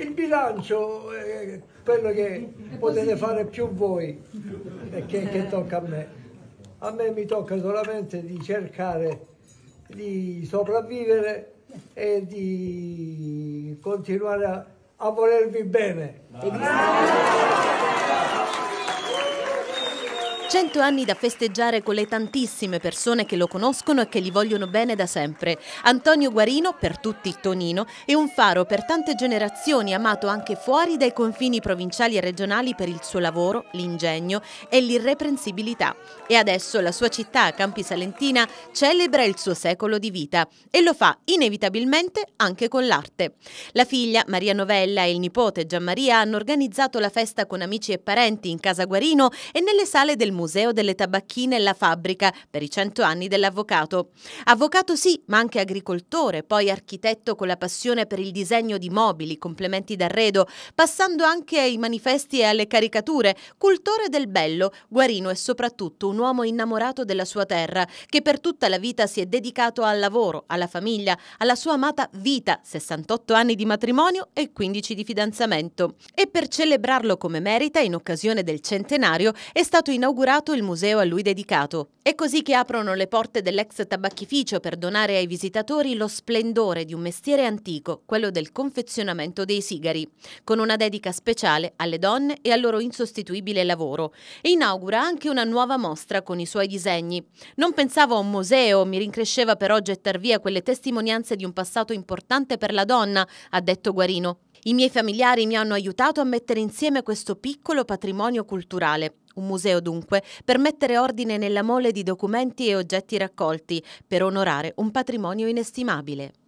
Il bilancio è quello che potete fare più voi e che, che tocca a me. A me mi tocca solamente di cercare di sopravvivere e di continuare a, a volervi bene. Bravo. 100 anni da festeggiare con le tantissime persone che lo conoscono e che gli vogliono bene da sempre. Antonio Guarino, per tutti Tonino, è un faro per tante generazioni amato anche fuori dai confini provinciali e regionali per il suo lavoro, l'ingegno e l'irreprensibilità. E adesso la sua città, Campi Salentina, celebra il suo secolo di vita e lo fa inevitabilmente anche con l'arte. La figlia Maria Novella e il nipote Gianmaria hanno organizzato la festa con amici e parenti in casa Guarino e nelle sale del Museo delle Tabacchine e la Fabbrica per i cento anni dell'avvocato. Avvocato sì, ma anche agricoltore, poi architetto con la passione per il disegno di mobili, complementi d'arredo, passando anche ai manifesti e alle caricature, cultore del bello, guarino è soprattutto un uomo innamorato della sua terra, che per tutta la vita si è dedicato al lavoro, alla famiglia, alla sua amata vita, 68 anni di matrimonio e 15 di fidanzamento. E per celebrarlo come merita, in occasione del centenario, è stato inaugurato inaugurato il museo a lui dedicato. È così che aprono le porte dell'ex tabacchificio per donare ai visitatori lo splendore di un mestiere antico, quello del confezionamento dei sigari, con una dedica speciale alle donne e al loro insostituibile lavoro. E inaugura anche una nuova mostra con i suoi disegni. Non pensavo a un museo, mi rincresceva però gettar via quelle testimonianze di un passato importante per la donna, ha detto Guarino. I miei familiari mi hanno aiutato a mettere insieme questo piccolo patrimonio culturale, un museo dunque, per mettere ordine nella mole di documenti e oggetti raccolti, per onorare un patrimonio inestimabile.